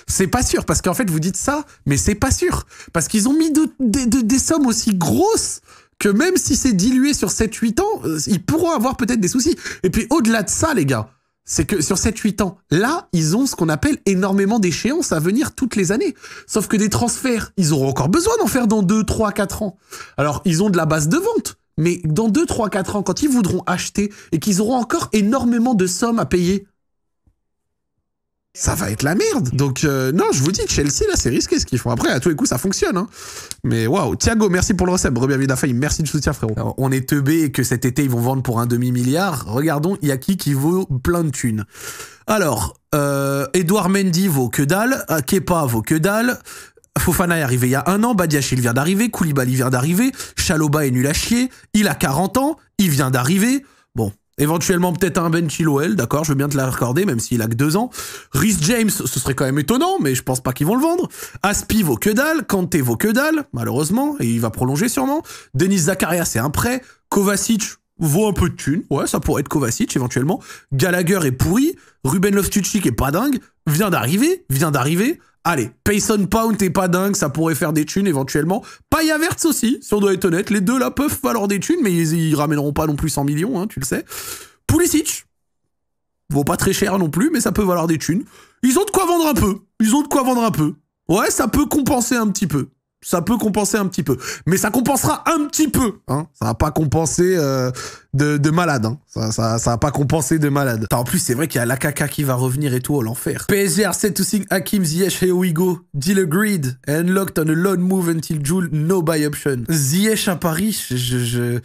C'est pas sûr, parce qu'en fait, vous dites ça, mais c'est pas sûr. Parce qu'ils ont mis des sommes aussi grosses que même si c'est dilué sur 7-8 ans, euh, ils pourront avoir peut-être des soucis. Et puis au-delà de ça, les gars, c'est que sur 7-8 ans, là, ils ont ce qu'on appelle énormément d'échéances à venir toutes les années. Sauf que des transferts, ils auront encore besoin d'en faire dans 2, 3, 4 ans. Alors, ils ont de la base de vente. Mais dans 2, 3, 4 ans, quand ils voudront acheter et qu'ils auront encore énormément de sommes à payer, ça va être la merde. Donc euh, non, je vous dis, Chelsea, là, c'est risqué ce qu'ils font. Après, à tous les coups, ça fonctionne. Hein. Mais waouh, Thiago, merci pour le vite Rebienvenue faille, merci du soutien, frérot. on est teubé que cet été, ils vont vendre pour un demi-milliard. Regardons, il y a qui qui vaut plein de thunes. Alors, euh, Edouard Mendy vaut que dalle, ah, Kepa vaut que dalle, Fofana est arrivé il y a un an, il vient d'arriver, Koulibaly vient d'arriver, Chaloba est nul à chier, il a 40 ans, il vient d'arriver. Bon, Éventuellement, peut-être un Ben Chilwell, d'accord, je veux bien te la recorder, même s'il a que deux ans. Rhys James, ce serait quand même étonnant, mais je pense pas qu'ils vont le vendre. Aspi vaut que dalle, Kanté vaut que dalle, malheureusement, et il va prolonger sûrement. Denis Zakaria, c'est un prêt. Kovacic vaut un peu de thunes, ouais, ça pourrait être Kovacic éventuellement. Gallagher est pourri, Ruben Loftucci qui est pas dingue, vient d'arriver, vient d'arriver. Allez, Payson Pound est pas dingue, ça pourrait faire des thunes éventuellement. Paya Verts aussi, si on doit être honnête. Les deux là peuvent valoir des thunes, mais ils, ramèneront pas non plus 100 millions, hein, tu le sais. Pulisic vaut pas très cher non plus, mais ça peut valoir des thunes. Ils ont de quoi vendre un peu. Ils ont de quoi vendre un peu. Ouais, ça peut compenser un petit peu ça peut compenser un petit peu. Mais ça compensera un petit peu. Ça va pas compenser de, de, malade. Ça, ça, pas compensé de malade. en plus, c'est vrai qu'il y a la caca qui va revenir et tout, oh l'enfer. PSGR to sing Hakim Ziyech, here we Deal agreed. Unlocked on a loan move until June. no buy option. Ziyech à Paris, je,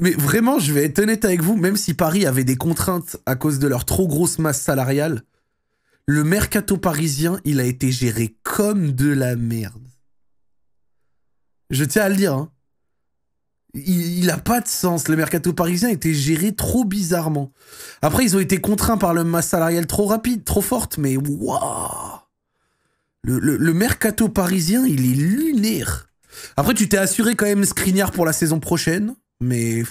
Mais vraiment, je vais être honnête avec vous, même si Paris avait des contraintes à cause de leur trop grosse masse salariale, le mercato parisien, il a été géré comme de la merde. Je tiens à le dire. Hein. Il n'a pas de sens. Le mercato parisien était géré trop bizarrement. Après, ils ont été contraints par le masse salariale trop rapide, trop forte, mais waouh le, mercato parisien, il est lunaire. Après, tu t'es assuré quand même Scrignard pour la saison prochaine, mais...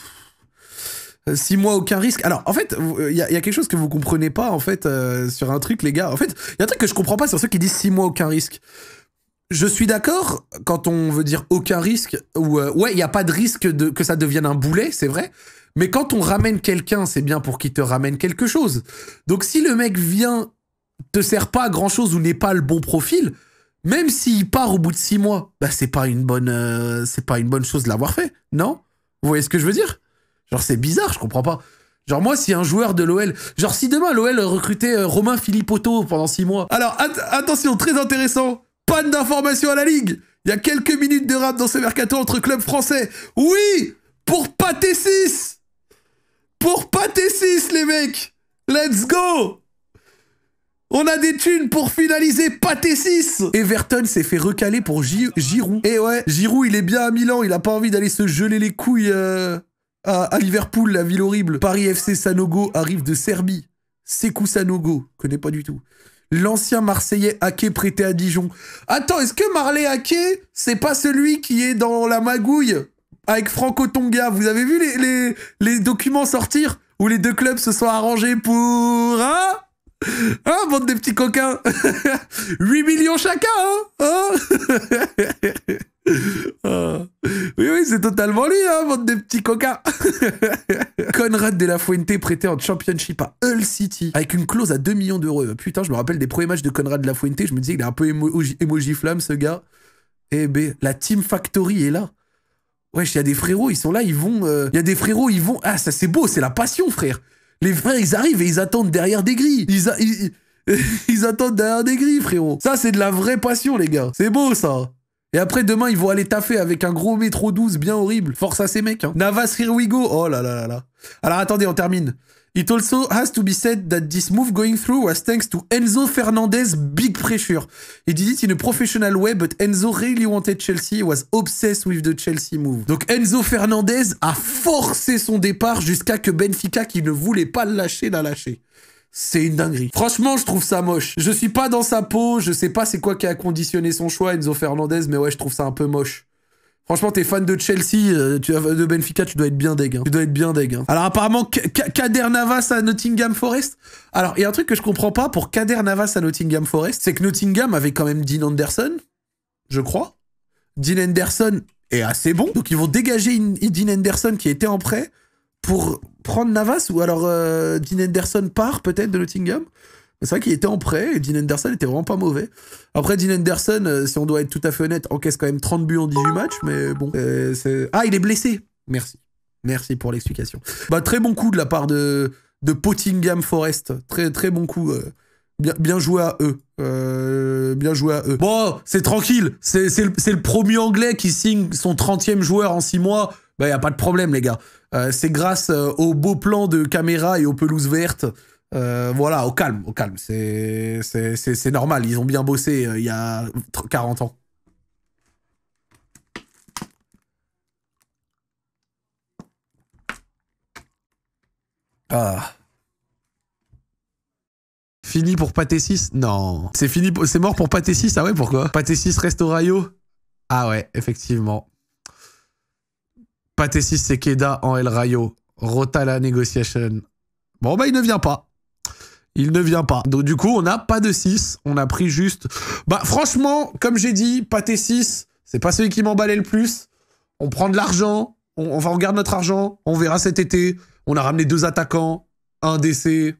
Six mois, aucun risque. Alors, en fait, il y, a quelque chose que vous comprenez pas, en fait, euh, sur un truc, les gars. En fait, il y a un truc que je comprends pas sur ceux qui disent six mois, aucun risque je suis d'accord quand on veut dire aucun risque, ou euh, ouais, il n'y a pas de risque de, que ça devienne un boulet, c'est vrai. Mais quand on ramène quelqu'un, c'est bien pour qu'il te ramène quelque chose. Donc si le mec vient, te sert pas à grand chose ou n'est pas le bon profil, même s'il part au bout de six mois, bah c'est pas une bonne, euh, c'est pas une bonne chose de l'avoir fait, non Vous voyez ce que je veux dire Genre c'est bizarre, je comprends pas. Genre moi, si un joueur de l'OL, genre si demain l'OL recrutait romain euh, Romain Philippotto pendant six mois. Alors attention, très intéressant panne d'information à la Ligue. Il y a quelques minutes de rap dans ce mercato entre clubs français. Oui Pour pâté 6 Pour pâté 6, les mecs Let's go on a des thunes pour finaliser Pâté 6 Everton s'est fait recaler pour Girou Giroud. Et eh ouais, Giroud, il est bien à Milan, il a pas envie d'aller se geler les couilles euh, à, Liverpool, la ville horrible. Paris FC Sanogo arrive de Serbie. Sekou Sanogo, connais pas du tout l'ancien Marseillais Hacké prêté à Dijon. Attends, est-ce que Marley Haké, c'est pas celui qui est dans la magouille avec Franco Tonga Vous avez vu les, les, documents sortir où les deux clubs se sont arrangés pour... Hein Hein, bande de petits coquins 8 millions chacun, hein, hein? Ah. Oui, oui, c'est totalement lui, hein, des petits coca. Conrad de la Fuente prêté en championship à Hull City avec une clause à 2 millions d'euros. Euh, putain, je me rappelle des premiers matchs de Conrad de la Fuente, je me disais qu'il est un peu émoji, emoji flamme ce gars. Eh ben, la Team Factory est là. Wesh, il y a des frérots, ils sont là, ils vont. Euh, il y a des frérots, ils vont. Ah, ça c'est beau, c'est la passion, frère. Les frères, ils arrivent et ils attendent derrière des grilles. Ils, ils attendent derrière des grilles, frérot. Ça, c'est de la vraie passion, les gars. C'est beau, ça. Et après, demain, ils vont aller taffer avec un gros métro 12 bien horrible. Force à ces mecs. Hein. Navas, here we go. Oh là là là là. Alors attendez, on termine. It also has to be said that this move going through was thanks to Enzo Fernandez big pressure. He did it in a professional way, but Enzo really wanted Chelsea, was obsessed with the Chelsea move. Donc Enzo Fernandez a forcé son départ jusqu'à que Benfica, qui ne voulait pas le lâcher, l'a lâché c'est une dinguerie. Franchement, je trouve ça moche. Je suis pas dans sa peau, je sais pas c'est quoi qui a conditionné son choix, Enzo Fernandez, mais ouais, je trouve ça un peu moche. Franchement, t'es fan de Chelsea, euh, de Benfica, tu dois être bien deg. Hein. Tu dois être bien deg. Hein. Alors apparemment, Kader Navas à Nottingham Forest. Alors, il y a un truc que je comprends pas pour Kader Navas à Nottingham Forest, c'est que Nottingham avait quand même Dean Anderson, je crois. Dean Anderson est assez bon, donc ils vont dégager Dean Anderson qui était en prêt pour prendre Navas ou alors euh, Dean Henderson part peut-être de Nottingham. C'est vrai qu'il était en prêt et Dean Henderson était vraiment pas mauvais. Après, Dean Henderson, euh, si on doit être tout à fait honnête, encaisse quand même 30 buts en 18 matchs, mais bon. Euh, ah, il est blessé. Merci. Merci pour l'explication. Bah, très bon coup de la part de, de Pottingham Forest. Très, très bon coup. Bien, joué à eux. bien joué à eux. Bon, c'est tranquille. C'est le, le, premier anglais qui signe son 30e joueur en 6 mois il bah, n'y a pas de problème, les gars. Euh, c'est grâce euh, aux beaux plans de caméra et aux pelouses vertes. Euh, voilà, au calme, au calme. C'est normal, ils ont bien bossé il y a 40 ans. Ah. Fini pour Pâté 6 Non. C'est c'est mort pour Pâté 6 Ah ouais, pourquoi Pâté 6 reste au rayo Ah ouais, effectivement c'est Keda en El Rayo. Rotala Negotiation. Bon, bah, il ne vient pas. Il ne vient pas. Donc, du coup, on n'a pas de 6. On a pris juste. Bah, franchement, comme j'ai dit, Pâté 6, c'est pas celui qui m'emballait le plus. On prend de l'argent. On, va regarder notre argent. On verra cet été. On a ramené deux attaquants. Un décès.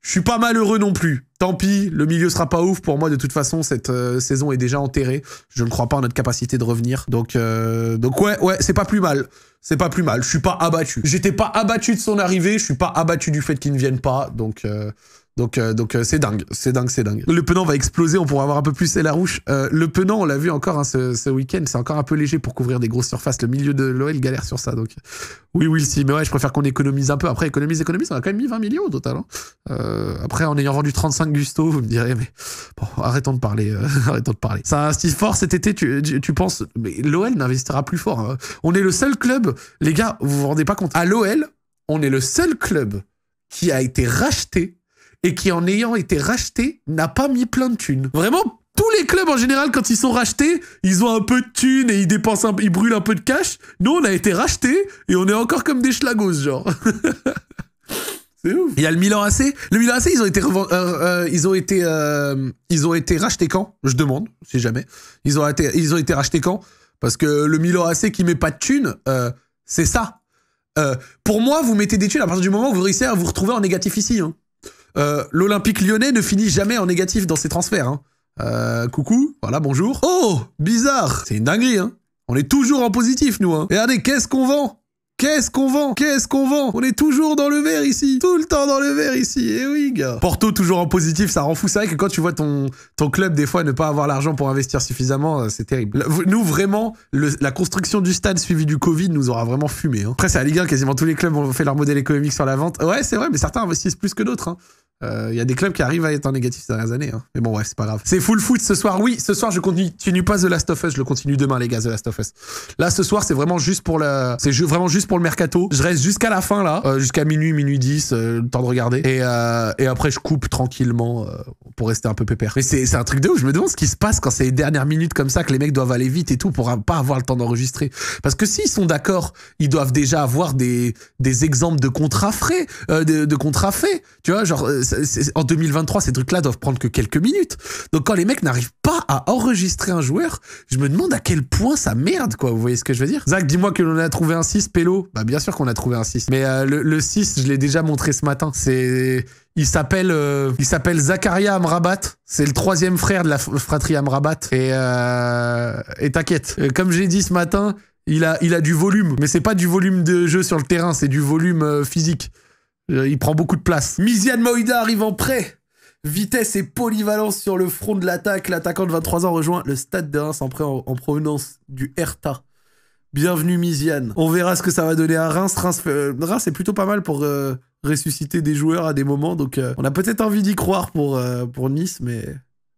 Je suis pas malheureux non plus. Tant pis, le milieu sera pas ouf. Pour moi, de toute façon, cette euh, saison est déjà enterrée. Je ne crois pas en notre capacité de revenir. Donc, euh, donc ouais, ouais, c'est pas plus mal. C'est pas plus mal. Je suis pas abattu. J'étais pas abattu de son arrivée. Je suis pas abattu du fait qu'il ne vienne pas. Donc, euh, donc euh, euh, c'est dingue, c'est dingue, c'est dingue. Le penant va exploser, on pourra avoir un peu plus et la rouche. Euh, le penant, on l'a vu encore hein, ce, week-end, c'est encore un peu léger pour couvrir des grosses surfaces. Le milieu de l'OL galère sur ça. Donc oui, oui, si. Mais ouais, je préfère qu'on économise un peu. Après, économise, économise, on a quand même mis 20 millions au total. Hein. après, en ayant vendu 35 Gusto, vous me direz, mais bon, arrêtons de parler, arrêtons de parler. C'est un style fort cet été. Tu, penses, mais l'OL n'investira plus fort. Hein. On est le seul club, les gars, vous vous rendez pas compte. À l'OL, on est le seul club qui a été racheté et qui, en ayant été racheté, n'a pas mis plein de thunes. Vraiment, tous les clubs en général, quand ils sont rachetés, ils ont un peu de thunes et ils dépensent, ils brûlent un peu de cash. Nous, on a été rachetés et on est encore comme des schlagos, genre. C'est ouf. Il y a le Milan AC. Le Milan AC, ils ont été, euh, euh, ils ont été, euh, ils ont été rachetés quand Je demande, si jamais. Ils ont été, ils ont été rachetés quand Parce que le Milan AC qui met pas de thunes, c'est ça. pour moi, vous mettez des thunes à partir du moment où vous réussissez à vous retrouver en négatif ici. Hein. Euh, L'Olympique lyonnais ne finit jamais en négatif dans ses transferts. Hein. Euh, coucou, voilà, bonjour. Oh, bizarre. C'est une dinguerie, hein. On est toujours en positif, nous. Hein. Regardez, qu'est-ce qu'on vend Qu'est-ce qu'on vend Qu'est-ce qu'on vend On est toujours dans le vert ici Tout le temps dans le vert ici Eh oui, gars Porto toujours en positif, ça rend fou. C'est vrai que quand tu vois ton, ton club, des fois, ne pas avoir l'argent pour investir suffisamment, euh, c'est terrible. Nous, vraiment, la construction du stade suivie du Covid nous aura vraiment fumé. Hein. Après, c'est à Ligue 1, quasiment tous les clubs ont fait leur modèle économique sur la vente. Ouais, c'est vrai, mais certains investissent plus que d'autres. Il hein. euh, y a des clubs qui arrivent à être en négatif ces dernières années. Hein. Mais bon, ouais, c'est pas grave. C'est full foot ce soir. Oui, ce soir, je continue pas The Last of Us. Je le continue demain, les gars, The Last of Us. Là, ce soir, c'est vraiment juste pour la. C'est vraiment juste pour le mercato. Je reste jusqu'à la fin là, euh, jusqu'à minuit, minuit 10, euh, le temps de regarder. Et, euh, et après, je coupe tranquillement pour rester un peu pépère. Mais c'est un truc de ouf. Je me demande ce qui se passe quand c'est les dernières minutes comme ça, que les mecs doivent aller vite et tout pour pas avoir le temps d'enregistrer. Parce que s'ils sont d'accord, ils doivent déjà avoir des, des exemples de contrats frais, de, de contrats faits. Tu vois, genre, en 2023, ces trucs-là doivent prendre que quelques minutes. Donc quand les mecs n'arrivent pas à enregistrer un joueur, je me demande à quel point ça merde, quoi. Vous voyez ce que je veux dire Zach, dis-moi que l'on a trouvé un 6, Pélo, bah bien sûr qu'on a trouvé un 6. Mais euh, le, 6, je l'ai déjà montré ce matin. C'est il s'appelle euh, il s'appelle Zakaria Amrabat. C'est le troisième frère de la fratrie Amrabat. Et euh, et t'inquiète. Comme j'ai dit ce matin, il a il a du volume, mais c'est pas du volume de jeu sur le terrain, c'est du volume physique. il prend beaucoup de place. Mizian Moïda arrive en prêt. Vitesse et polyvalence sur le front de l'attaque. L'attaquant de 23 ans rejoint le stade de Reims en, en, en provenance du Hertha. Bienvenue Misiane. On verra ce que ça va donner à Reims. Reims, c'est euh, plutôt pas mal pour euh, ressusciter des joueurs à des moments. Donc euh, on a peut-être envie d'y croire pour, pour Nice, mais...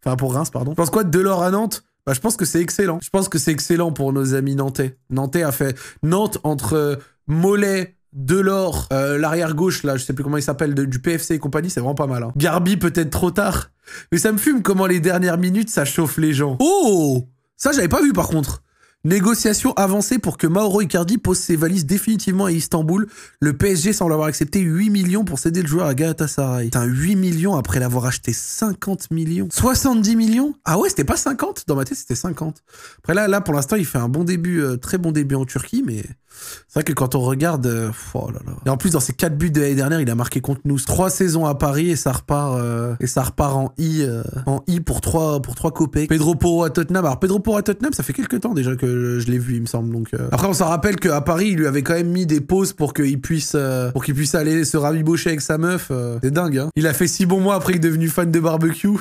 Enfin pour Reims, pardon. Je pense quoi de Delors à Nantes bah, je pense que c'est excellent. Je pense que c'est excellent pour nos amis nantais. Nantais a fait Nantes entre Mollet, Delors, l'arrière gauche, là, je sais plus comment il s'appelle, du PFC et compagnie, c'est vraiment pas mal. Hein. Garbi peut-être trop tard. Mais ça me fume comment les dernières minutes, ça chauffe les gens. Oh Ça, j'avais pas vu par contre. Négociations avancées pour que Mauro Icardi pose ses valises définitivement à Istanbul. Le PSG semble avoir accepté 8 millions pour céder le joueur à Galatasaray. Putain, 8 millions après l'avoir acheté 50 millions. 70 millions Ah ouais, c'était pas 50 Dans ma tête, c'était 50. Après là, là pour l'instant, il fait un bon début, euh, très bon début en Turquie, mais c'est vrai que quand on regarde. Euh, oh et en plus, dans ses 4 buts de l'année dernière, il a marqué contre nous 3 saisons à Paris et ça repart, euh, et ça repart en I, euh, en I pour 3, pour trois copés. Pedro Porro à Tottenham. Alors, Pedro Porro à Tottenham, ça fait quelques temps déjà que je l'ai vu, il me semble. Donc, Après, on s'en rappelle qu'à Paris, il lui avait quand même mis des pauses pour qu'il puisse, pour qu'il puisse aller se rabibocher avec sa meuf. C'est dingue, hein. Il a fait 6 bons mois après qu'il est devenu fan de barbecue.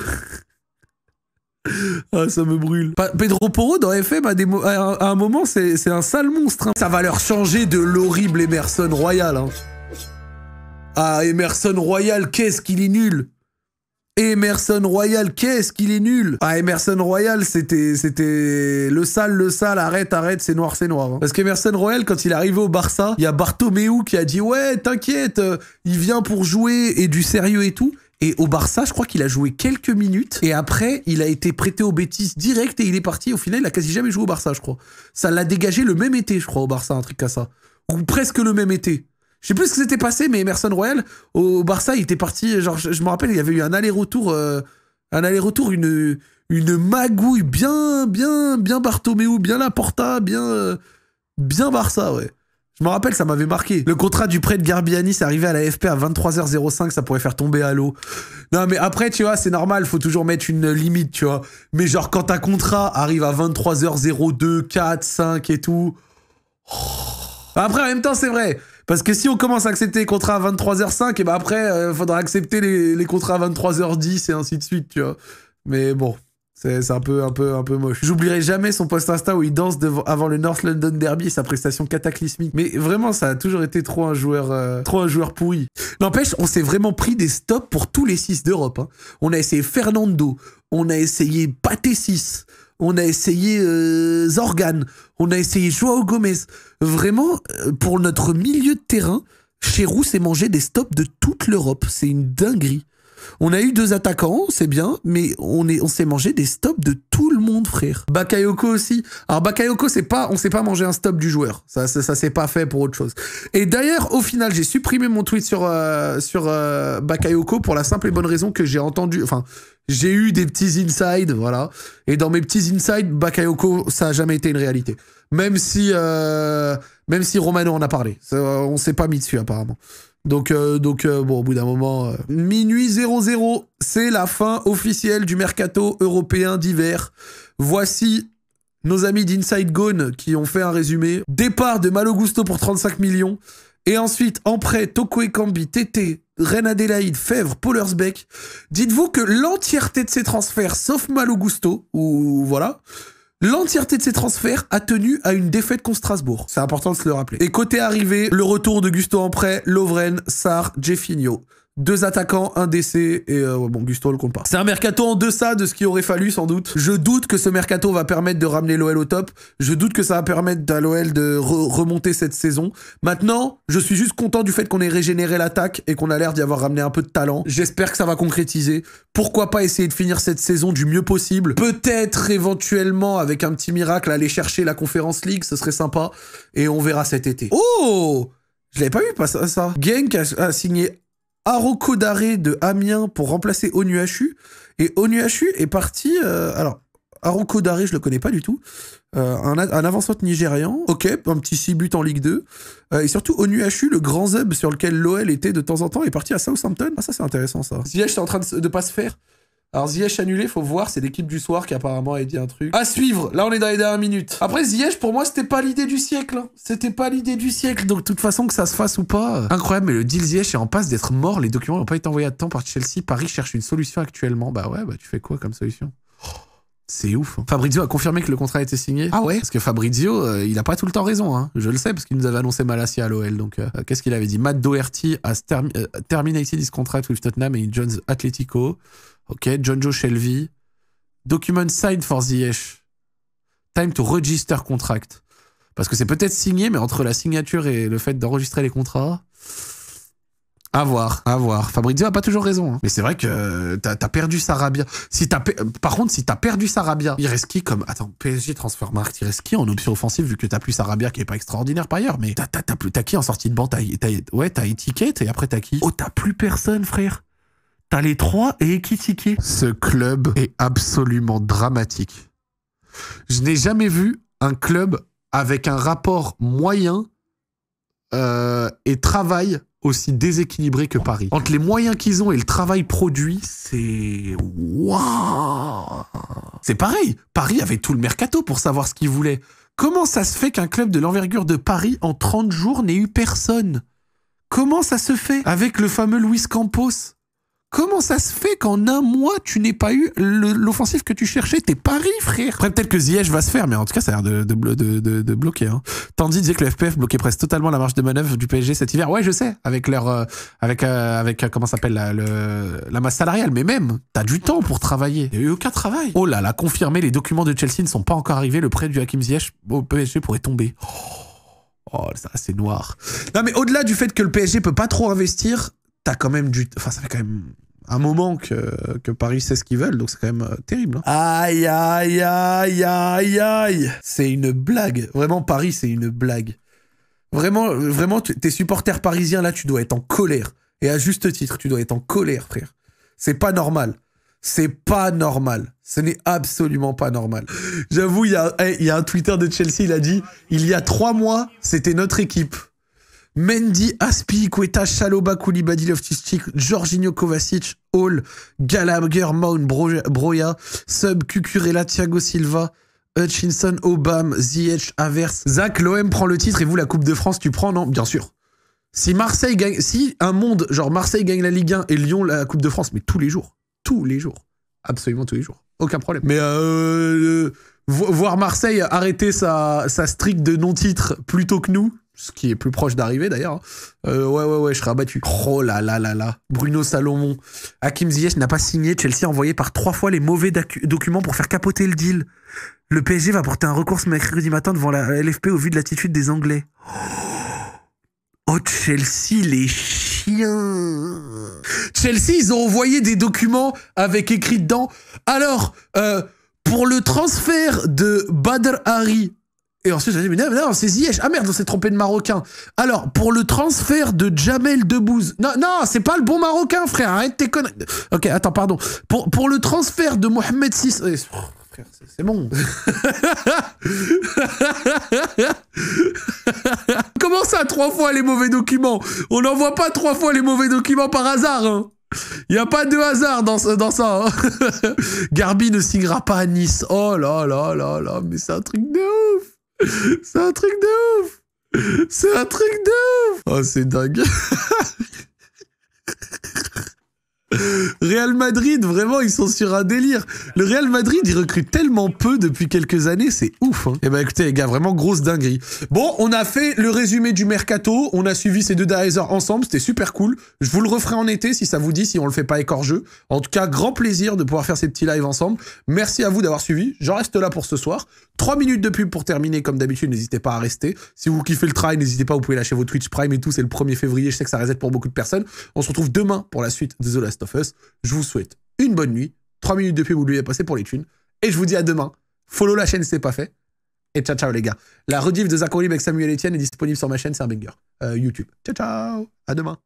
Ah, ça me brûle. Pedro Porro dans FM à, un moment, c'est un sale monstre. Hein. Ça va leur changer de l'horrible Emerson Royal. Hein. Ah, Emerson Royal, qu'est-ce qu'il est nul Emerson Royal, qu'est-ce qu'il est nul Ah, Emerson Royal, c'était c'était le sale, le sale, arrête, arrête, c'est noir, c'est noir. Hein. Parce qu'Emerson Royal, quand il est arrivé au Barça, il y a Bartomeu qui a dit « Ouais, t'inquiète, euh, il vient pour jouer et du sérieux et tout ». Et au Barça, je crois qu'il a joué quelques minutes. Et après, il a été prêté au bêtises direct et il est parti. Au final, il a quasi jamais joué au Barça, je crois. Ça l'a dégagé le même été, je crois, au Barça, un truc comme ça. Ou presque le même été. Je sais plus ce qui s'était passé, mais Emerson Royal, au Barça, il était parti. Genre, je, me rappelle, il y avait eu un aller-retour, euh, un aller-retour, une, une magouille bien, bien, bien Bartomeu, bien Laporta, bien, euh, bien Barça, ouais. Je me rappelle, ça m'avait marqué. Le contrat du prêt de Garbiani, c'est arrivé à la FP à 23h05, ça pourrait faire tomber à l'eau. Non, mais après, tu vois, c'est normal, il faut toujours mettre une limite, tu vois. Mais genre, quand un contrat arrive à 23h02, 4, 5 et tout. Oh. Après, en même temps, c'est vrai. Parce que si on commence à accepter les contrats à 23h05, et eh ben après, il euh, faudra accepter les, les contrats à 23h10 et ainsi de suite, tu vois. Mais bon. C'est un peu, un, peu, un peu moche. J'oublierai jamais son post Insta où il danse devant, avant le North London Derby sa prestation cataclysmique. Mais vraiment, ça a toujours été trop un joueur, euh, trop un joueur pourri. N'empêche, on s'est vraiment pris des stops pour tous les 6 d'Europe. Hein. On a essayé Fernando, on a essayé Paté 6, on a essayé euh, Zorgan, on a essayé Joao Gomez. Vraiment, euh, pour notre milieu de terrain, Chez s'est mangé des stops de toute l'Europe. C'est une dinguerie. On a eu deux attaquants, c'est bien, mais on est, on s'est mangé des stops de tout le monde, frère. Bakayoko aussi. Alors Bakayoko, c'est pas, on s'est pas mangé un stop du joueur. Ça, ça, ça s'est pas fait pour autre chose. Et d'ailleurs, au final, j'ai supprimé mon tweet sur euh, sur euh, Bakayoko pour la simple et bonne raison que j'ai entendu, enfin, j'ai eu des petits insides, voilà. Et dans mes petits insides, Bakayoko, ça a jamais été une réalité. Même si, euh, même si Romano en a parlé. on s'est pas mis dessus, apparemment. Donc, euh, donc euh, bon, au bout d'un moment. Minuit 00, c'est la fin officielle du mercato européen d'hiver. Voici nos amis d'Inside Gone qui ont fait un résumé. Départ de Malogusto pour 35 millions. Et ensuite, en prêt, Tokoe TT... Reine Adélaïde, Fèvre, Polersbeck Dites-vous que l'entièreté de ces transferts, sauf Malo Gusto, ou voilà, l'entièreté de ces transferts a tenu à une défaite contre Strasbourg. C'est important de se le rappeler. Et côté arrivé, le retour de Gusto en prêt, Lovren, Sar, Jeffinho. Deux attaquants, un décès et euh, bon, Gusto le compte pas. C'est un mercato en deçà de ce qu'il aurait fallu sans doute. Je doute que ce mercato va permettre de ramener l'OL au top. Je doute que ça va permettre à l'OL de remonter cette saison. Maintenant, je suis juste content du fait qu'on ait régénéré l'attaque et qu'on a l'air d'y avoir ramené un peu de talent. J'espère que ça va concrétiser. Pourquoi pas essayer de finir cette saison du mieux possible Peut-être éventuellement avec un petit miracle aller chercher la Conférence League, ce serait sympa. Et on verra cet été. Oh je l'avais pas vu passer ça. Genk a, signé Aroko Daré de Amiens pour remplacer Onuachu. Et Onuachu est parti. Euh, alors, Aroko Daré, je le connais pas du tout. Euh, un, un nigérian. Ok, un petit 6 buts en Ligue 2. Euh, et surtout, Onuachu, le grand zeb sur lequel l'OL était de temps en temps, est parti à Southampton. Ah, ça, c'est intéressant, ça. Si là, suis en train de, de, pas se faire. Alors Ziyech annulé, faut voir, c'est l'équipe du soir qui apparemment a dit un truc. À suivre, là on est dans les dernières minutes. Après Ziyech, pour moi, c'était pas l'idée du siècle. Hein. C'était pas l'idée du siècle, donc de toute façon que ça se fasse ou pas. Euh, incroyable, mais le deal Ziyech est en passe d'être mort, les documents n'ont pas été envoyés à temps par Chelsea, Paris cherche une solution actuellement. Bah ouais, bah tu fais quoi comme solution c'est ouf. Hein. Fabrizio a confirmé que le contrat a été signé. Ah ouais Parce que Fabrizio, euh, il n'a pas tout le temps raison. Hein. Je le sais, parce qu'il nous avait annoncé Malassia à l'OL. Donc, euh, qu'est-ce qu'il avait dit Matt Doherty a terminé terminated his contract with Tottenham et Atletico. Ok, John Joe Shelby. Document signed for the Time to register contract. Parce que c'est peut-être signé, mais entre la signature et le fait d'enregistrer les contrats. À voir, à voir. Fabrizio a pas toujours raison. Hein. Mais c'est vrai que euh, t'as as perdu Sarabia. Si euh, Par contre, si t'as perdu Sarabia, il reste qui comme. Attends, PSG Transfermarkt, il reste qui en option offensive vu que t'as plus Sarabia qui est pas extraordinaire par ailleurs Mais t'as plus... qui en sortie de banque Ouais, t'as étiquette et après t'as qui Oh, t'as plus personne, frère T'as les trois et Ekitike. Ce club est absolument dramatique. Je n'ai jamais vu un club avec un rapport moyen euh, et travail aussi déséquilibré que Paris. Entre les moyens qu'ils ont et le travail produit, c'est... Waouh C'est pareil, Paris avait tout le mercato pour savoir ce qu'il voulait. Comment ça se fait qu'un club de l'envergure de Paris en 30 jours n'ait eu personne Comment ça se fait Avec le fameux Luis Campos Comment ça se fait qu'en un mois, tu n'aies pas eu l'offensive que tu cherchais T'es Paris, frère Après, peut-être que Ziyech va se faire, mais en tout cas, ça a l'air de, bloquer. Hein. disait que le FPF bloquait presque totalement la marge de manœuvre du PSG cet hiver. Ouais, je sais, avec leur. Euh, avec, euh, avec euh, comment s'appelle la, la, masse salariale. Mais même, t'as du temps pour travailler. Il n'y a eu aucun travail. Oh là là, confirmé, les documents de Chelsea ne sont pas encore arrivés. Le prêt du Hakim Ziyech au PSG pourrait tomber. Oh. Oh, ça, c'est noir. Non, mais au-delà du fait que le PSG peut pas trop investir, t'as quand même du. Enfin, ça fait quand même un moment que, que Paris sait ce qu'ils veulent, donc c'est quand même euh, terrible. Hein. Aïe, aïe, aïe, aïe, aïe. C'est une blague. Vraiment, Paris, c'est une blague. Vraiment, vraiment, tes supporters parisiens, là, tu dois être en colère. Et à juste titre, tu dois être en colère, frère. C'est pas normal. C'est pas normal. Ce n'est absolument pas normal. J'avoue, il y, eh, y a un Twitter de Chelsea, il a dit, il y a trois mois, c'était notre équipe. Mendy, Aspi, Queta, Shaloba, loftus Jorginho Kovacic, Hall, Gallagher, Mount, Broya, Sub, Cucurella, Thiago Silva, Hutchinson, Obam, Ziyech, Avers Zach, l'OM prend le titre et vous, la Coupe de France, tu prends Non, bien sûr. Si Marseille gagne, si un monde, genre Marseille gagne la Ligue 1 et Lyon la Coupe de France, mais tous les jours. Tous les jours. Absolument tous les jours. Aucun problème. Mais euh, euh, voir Marseille arrêter sa, sa streak de non-titre plutôt que nous, ce qui est plus proche d'arriver d'ailleurs. Hein. Euh, ouais, ouais, ouais, je serais abattu. Oh là là là là. Bruno Salomon. Hakim Ziyech n'a pas signé. Chelsea a envoyé par trois fois les mauvais documents pour faire capoter le deal. Le PSG va porter un recours ce mercredi matin devant la LFP au vu de l'attitude des Anglais. Oh, Chelsea, les chiens. Chelsea, ils ont envoyé des documents avec écrit dedans. Alors, euh, pour le transfert de Badr Hari et ensuite, j'ai dit, mais non, non c'est Ziyech. Ah merde, on s'est trompé de Marocain. Alors, pour le transfert de Jamel Debbouze. Non, non, c'est pas le bon Marocain, frère. Arrête tes conneries. Ok, attends, pardon. Pour, pour le transfert de Mohamed oh, c'est bon. Comment ça, trois fois les mauvais documents On n'envoie pas trois fois les mauvais documents par hasard, hein. il n'y a pas de hasard dans, ça. Hein. Garbi ne signera pas à Nice. Oh là là là là, mais c'est un truc de ouf. C'est un truc de ouf C'est un truc de ouf Oh, c'est dingue Real Madrid, vraiment, ils sont sur un délire. Le Real Madrid, ils recrutent tellement peu depuis quelques années, c'est ouf. Hein. Eh ben écoutez, les gars, vraiment grosse dinguerie. Bon, on a fait le résumé du mercato, on a suivi ces deux Daezer ensemble, c'était super cool. Je vous le referai en été si ça vous dit, si on le fait pas écorgeux. En tout cas, grand plaisir de pouvoir faire ces petits lives ensemble. Merci à vous d'avoir suivi. J'en reste là pour ce soir. 3 minutes de pub pour terminer, comme d'habitude, n'hésitez pas à rester. Si vous kiffez le try, n'hésitez pas, vous pouvez lâcher vos Twitch Prime et tout, c'est le 1er février, je sais que ça reset pour beaucoup de personnes. On se retrouve demain pour la suite de The Last of Us. Je vous souhaite une bonne nuit, Trois minutes de pub, vous lui avez passé pour les thunes, et je vous dis à demain. Follow la chaîne, si c'est pas fait. Et ciao, ciao les gars. La rediff de Zachary avec Samuel Etienne est disponible sur ma chaîne, c'est un banger. Euh, YouTube. Ciao, ciao. À demain.